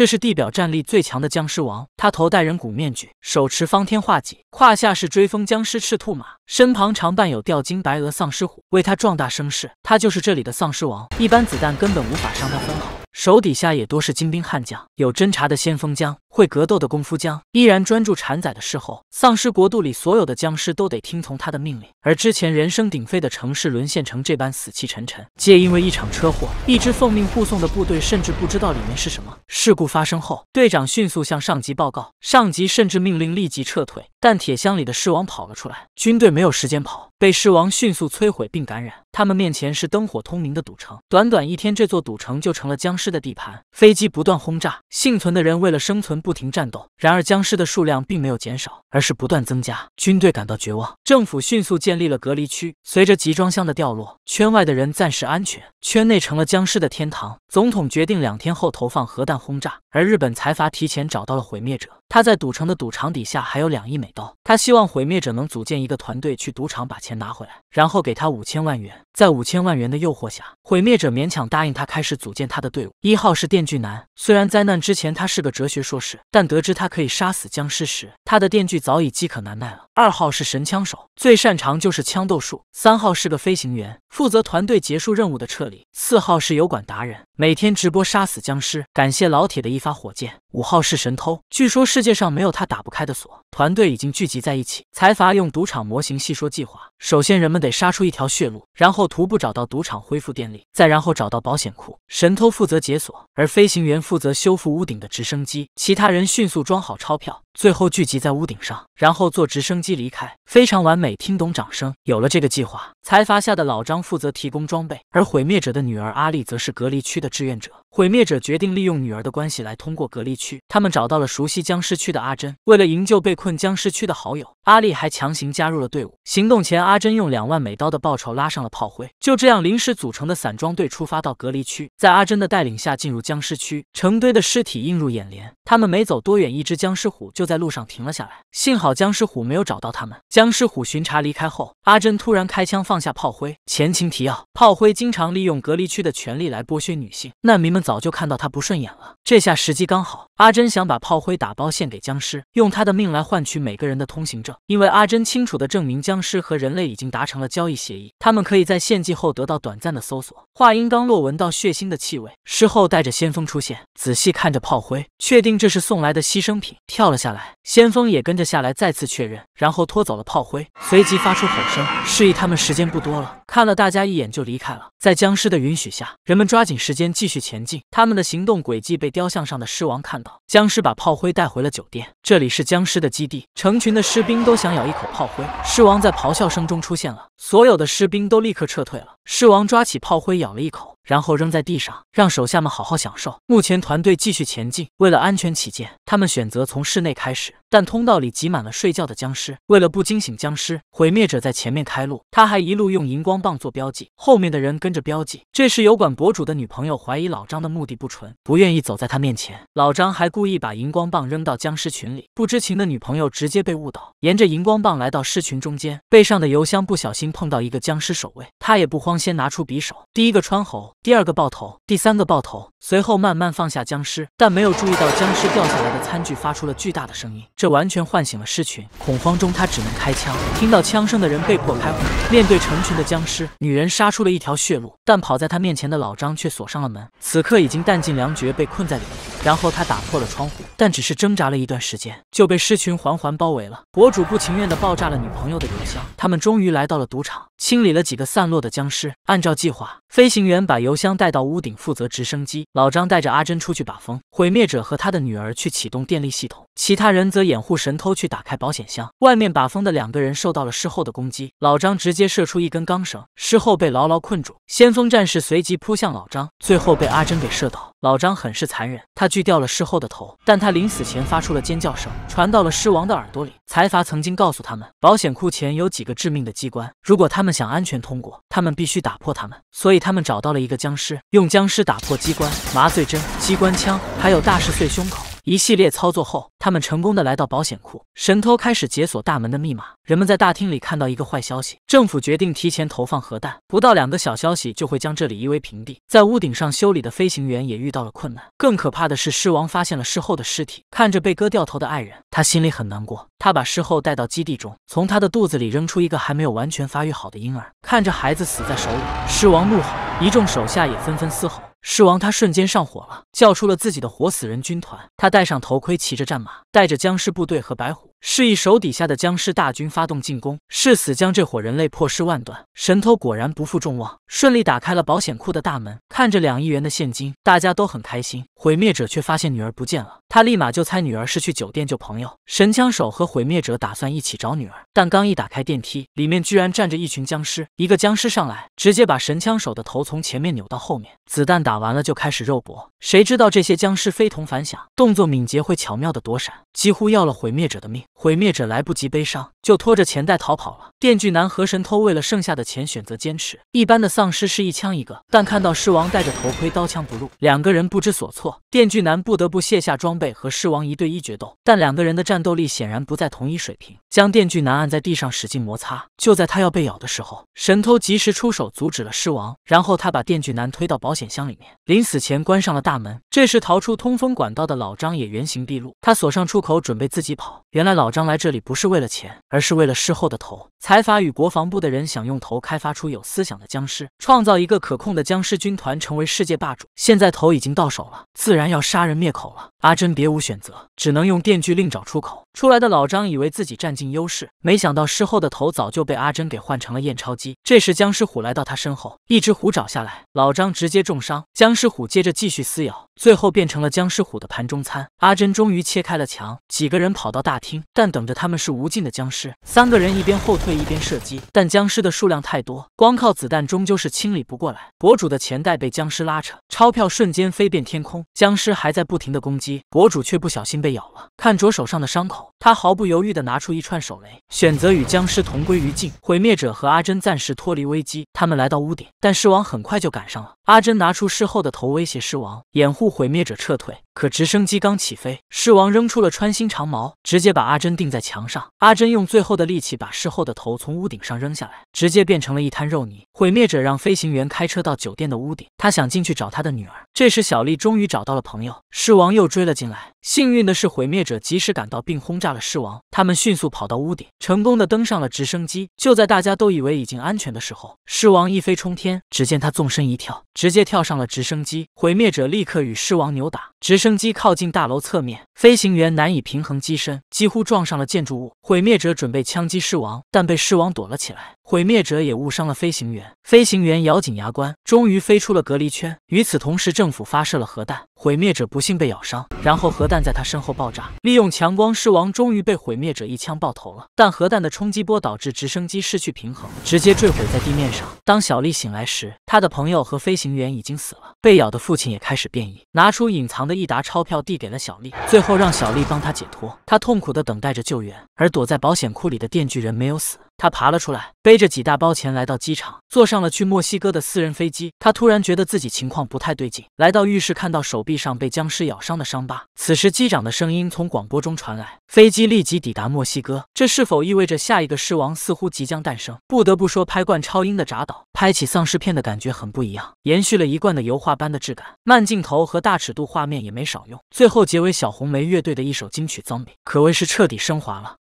这是地表战力最强的僵尸王，他头戴人骨面具，手持方天画戟，胯下是追风僵尸赤兔马，身旁常伴有吊睛白额丧尸虎，为他壮大声势。他就是这里的丧尸王，一般子弹根本无法伤他分毫，手底下也多是精兵悍将，有侦察的先锋将。会格斗的功夫将依然专注产仔的事候，丧尸国度里所有的僵尸都得听从他的命令。而之前人声鼎沸的城市沦陷成这般死气沉沉，皆因为一场车祸。一支奉命护送的部队甚至不知道里面是什么事故发生后，队长迅速向上级报告，上级甚至命令立即撤退。但铁箱里的尸王跑了出来，军队没有时间跑，被尸王迅速摧毁并感染。他们面前是灯火通明的赌城，短短一天，这座赌城就成了僵尸的地盘。飞机不断轰炸，幸存的人为了生存。不停战斗，然而僵尸的数量并没有减少，而是不断增加。军队感到绝望，政府迅速建立了隔离区。随着集装箱的掉落，圈外的人暂时安全，圈内成了僵尸的天堂。总统决定两天后投放核弹轰炸，而日本财阀提前找到了毁灭者。他在赌城的赌场底下还有两亿美刀，他希望毁灭者能组建一个团队去赌场把钱拿回来，然后给他五千万元。在五千万元的诱惑下，毁灭者勉强答应他开始组建他的队伍。一号是电锯男，虽然灾难之前他是个哲学硕士，但得知他可以杀死僵尸时，他的电锯早已饥渴难耐了。二号是神枪手，最擅长就是枪斗术。三号是个飞行员，负责团队结束任务的撤离。四号是油管达人，每天直播杀死僵尸。感谢老铁的一发火箭。五号是神偷，据说世界上没有他打不开的锁。团队已经聚集在一起，财阀用赌场模型细说计划：首先人们得杀出一条血路，然后徒步找到赌场恢复电力，再然后找到保险库。神偷负责解锁，而飞行员负责修复屋顶的直升机。其他人迅速装好钞票。最后聚集在屋顶上，然后坐直升机离开，非常完美。听懂掌声，有了这个计划，财阀下的老张负责提供装备，而毁灭者的女儿阿丽则是隔离区的志愿者。毁灭者决定利用女儿的关系来通过隔离区。他们找到了熟悉僵尸区的阿珍。为了营救被困僵尸区的好友，阿丽还强行加入了队伍。行动前，阿珍用两万美刀的报酬拉上了炮灰。就这样，临时组成的散装队出发到隔离区，在阿珍的带领下进入僵尸区。成堆的尸体映入眼帘。他们没走多远，一只僵尸虎就在路上停了下来。幸好僵尸虎没有找到他们。僵尸虎巡查离开后，阿珍突然开枪放下炮灰。前情提要：炮灰经常利用隔离区的权力来剥削女性难民们。早就看到他不顺眼了，这下时机刚好。阿珍想把炮灰打包献给僵尸，用他的命来换取每个人的通行证。因为阿珍清楚的证明，僵尸和人类已经达成了交易协议，他们可以在献祭后得到短暂的搜索。话音刚落，闻到血腥的气味，事后带着先锋出现，仔细看着炮灰，确定这是送来的牺牲品，跳了下来。先锋也跟着下来，再次确认，然后拖走了炮灰，随即发出吼声，示意他们时间不多了。看了大家一眼就离开了。在僵尸的允许下，人们抓紧时间继续前进。他们的行动轨迹被雕像上的狮王看到，僵尸把炮灰带回了酒店，这里是僵尸的基地，成群的士兵都想咬一口炮灰，狮王在咆哮声中出现了，所有的士兵都立刻撤退了，狮王抓起炮灰咬了一口，然后扔在地上，让手下们好好享受。目前团队继续前进，为了安全起见，他们选择从室内开始。但通道里挤满了睡觉的僵尸，为了不惊醒僵尸，毁灭者在前面开路，他还一路用荧光棒做标记，后面的人跟着标记。这时油管博主的女朋友怀疑老张的目的不纯，不愿意走在他面前。老张还故意把荧光棒扔到僵尸群里，不知情的女朋友直接被误导，沿着荧光棒来到尸群中间，背上的油箱不小心碰到一个僵尸守卫，他也不慌，先拿出匕首，第一个穿喉，第二个爆头，第三个爆头，随后慢慢放下僵尸，但没有注意到僵尸掉下来的餐具发出了巨大的声音。这完全唤醒了尸群，恐慌中他只能开枪。听到枪声的人被迫开火，面对成群的僵尸，女人杀出了一条血路，但跑在他面前的老张却锁上了门。此刻已经弹尽粮绝，被困在里面。然后他打破了窗户，但只是挣扎了一段时间，就被尸群环环包围了。博主不情愿地爆炸了女朋友的邮箱。他们终于来到了赌场，清理了几个散落的僵尸。按照计划，飞行员把油箱带到屋顶，负责直升机；老张带着阿珍出去把风；毁灭者和他的女儿去启动电力系统，其他人则掩护神偷去打开保险箱。外面把风的两个人受到了事后的攻击，老张直接射出一根钢绳，事后被牢牢困住。先锋战士随即扑向老张，最后被阿珍给射倒。老张很是残忍，他锯掉了尸后的头，但他临死前发出了尖叫声，传到了狮王的耳朵里。财阀曾经告诉他们，保险库前有几个致命的机关，如果他们想安全通过，他们必须打破它们。所以他们找到了一个僵尸，用僵尸打破机关，麻醉针、机关枪，还有大石碎胸口。一系列操作后，他们成功的来到保险库，神偷开始解锁大门的密码。人们在大厅里看到一个坏消息，政府决定提前投放核弹，不到两个小消息就会将这里夷为平地。在屋顶上修理的飞行员也遇到了困难。更可怕的是，狮王发现了事后的尸体，看着被割掉头的爱人，他心里很难过。他把事后带到基地中，从他的肚子里扔出一个还没有完全发育好的婴儿，看着孩子死在手里，狮王怒吼，一众手下也纷纷嘶吼。狮王他瞬间上火了，叫出了自己的活死人军团。他戴上头盔，骑着战马，带着僵尸部队和白虎。示意手底下的僵尸大军发动进攻，誓死将这伙人类破尸万段。神偷果然不负众望，顺利打开了保险库的大门。看着两亿元的现金，大家都很开心。毁灭者却发现女儿不见了，他立马就猜女儿是去酒店救朋友。神枪手和毁灭者打算一起找女儿，但刚一打开电梯，里面居然站着一群僵尸。一个僵尸上来，直接把神枪手的头从前面扭到后面。子弹打完了就开始肉搏，谁知道这些僵尸非同凡响，动作敏捷，会巧妙的躲闪，几乎要了毁灭者的命。毁灭者来不及悲伤，就拖着钱袋逃跑了。电锯男和神偷为了剩下的钱，选择坚持。一般的丧尸是一枪一个，但看到狮王戴着头盔，刀枪不入，两个人不知所措。电锯男不得不卸下装备，和狮王一对一决斗。但两个人的战斗力显然不在同一水平。将电锯男按在地上使劲摩擦，就在他要被咬的时候，神偷及时出手阻止了狮王。然后他把电锯男推到保险箱里面，临死前关上了大门。这时逃出通风管道的老张也原形毕露，他锁上出口，准备自己跑。原来老张来这里不是为了钱，而是为了事后的头。财阀与国防部的人想用头开发出有思想的僵尸，创造一个可控的僵尸军团，成为世界霸主。现在头已经到手了，自然要杀人灭口了。阿珍别无选择，只能用电锯另找出口。出来的老张以为自己占尽优势，没想到事后的头早就被阿珍给换成了验钞机。这时僵尸虎来到他身后，一只虎爪下来，老张直接重伤。僵尸虎接着继续撕咬，最后变成了僵尸虎的盘中餐。阿珍终于切开了墙，几个人跑到大厅，但等着他们是无尽的僵尸。三个人一边后退一边射击，但僵尸的数量太多，光靠子弹终究是清理不过来。博主的钱袋被僵尸拉扯，钞票瞬间飞遍天空。僵尸还在不停的攻击，博主却不小心被咬了，看着手上的伤口。他毫不犹豫地拿出一串手雷，选择与僵尸同归于尽。毁灭者和阿珍暂时脱离危机，他们来到屋顶，但狮王很快就赶上了。阿珍拿出狮后的头威胁狮王，掩护毁灭者撤退。可直升机刚起飞，狮王扔出了穿心长矛，直接把阿珍钉在墙上。阿珍用最后的力气把狮后的头从屋顶上扔下来，直接变成了一滩肉泥。毁灭者让飞行员开车到酒店的屋顶，他想进去找他的女儿。这时，小丽终于找到了朋友，狮王又追了进来。幸运的是，毁灭者及时赶到并轰炸了狮王。他们迅速跑到屋顶，成功的登上了直升机。就在大家都以为已经安全的时候，狮王一飞冲天。只见他纵身一跳，直接跳上了直升机。毁灭者立刻与狮王扭打。直升机靠近大楼侧面，飞行员难以平衡机身，几乎撞上了建筑物。毁灭者准备枪击狮王，但被狮王躲了起来。毁灭者也误伤了飞行员。飞行员咬紧牙关，终于飞出了隔离圈。与此同时，政府发射了核弹，毁灭者不幸被咬伤，然后核。弹在他身后爆炸，利用强光狮王终于被毁灭者一枪爆头了。但核弹的冲击波导致直升机失去平衡，直接坠毁在地面上。当小丽醒来时，他的朋友和飞行员已经死了，被咬的父亲也开始变异，拿出隐藏的一沓钞票递给了小丽，最后让小丽帮他解脱。他痛苦地等待着救援，而躲在保险库里的电锯人没有死，他爬了出来，背着几大包钱来到机场，坐上了去墨西哥的私人飞机。他突然觉得自己情况不太对劲，来到浴室看到手臂上被僵尸咬伤的伤疤。此时机长的声音从广播中传来。飞机立即抵达墨西哥，这是否意味着下一个狮王似乎即将诞生？不得不说，拍惯超英的《闸岛》，拍起丧尸片的感觉很不一样，延续了一贯的油画般的质感，慢镜头和大尺度画面也没少用。最后结尾小红梅乐队的一首金曲《脏饼》，可谓是彻底升华了。